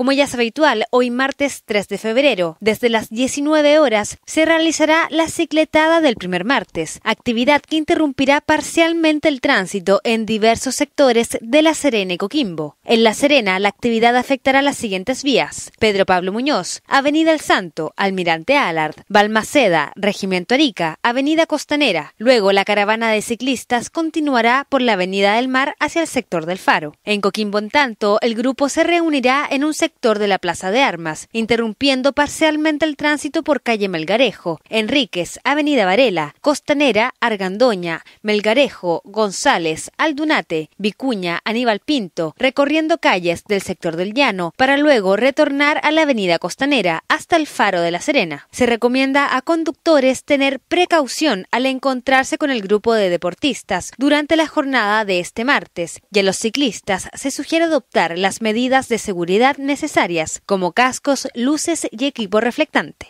Como ya es habitual, hoy martes 3 de febrero, desde las 19 horas, se realizará la cicletada del primer martes, actividad que interrumpirá parcialmente el tránsito en diversos sectores de La Serena y Coquimbo. En La Serena, la actividad afectará las siguientes vías. Pedro Pablo Muñoz, Avenida El Santo, Almirante Allard, Balmaceda, Regimiento Arica, Avenida Costanera. Luego, la caravana de ciclistas continuará por la Avenida del Mar hacia el sector del Faro. En Coquimbo, en tanto, el grupo se reunirá en un sector sector de la Plaza de Armas, interrumpiendo parcialmente el tránsito por calle Melgarejo, Enríquez, Avenida Varela, Costanera, Argandoña, Melgarejo, González, Aldunate, Vicuña, Aníbal Pinto, recorriendo calles del sector del Llano, para luego retornar a la Avenida Costanera hasta el Faro de la Serena. Se recomienda a conductores tener precaución al encontrarse con el grupo de deportistas durante la jornada de este martes y a los ciclistas se sugiere adoptar las medidas de seguridad necesarias necesarias, como cascos, luces y equipo reflectante.